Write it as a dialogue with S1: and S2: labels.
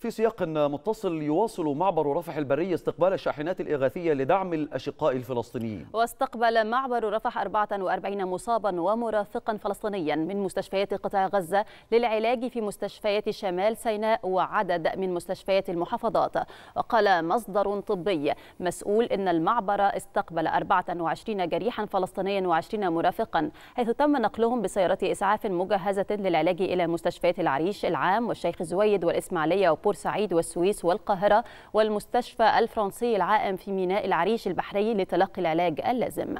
S1: في سياق متصل يواصل معبر رفح البري استقبال الشاحنات الإغاثية لدعم الأشقاء الفلسطينيين
S2: واستقبل معبر رفح 44 مصابا ومرافقا فلسطينيا من مستشفيات قطاع غزة للعلاج في مستشفيات شمال سيناء وعدد من مستشفيات المحافظات وقال مصدر طبي مسؤول أن المعبر استقبل 24 جريحا فلسطينيا و20 مرافقا حيث تم نقلهم بسيارات إسعاف مجهزة للعلاج إلى مستشفيات العريش العام والشيخ زويد والإسماعيلية وبو بورسعيد والسويس والقاهرة والمستشفى الفرنسي العائم في ميناء العريش البحري لتلقي العلاج اللازم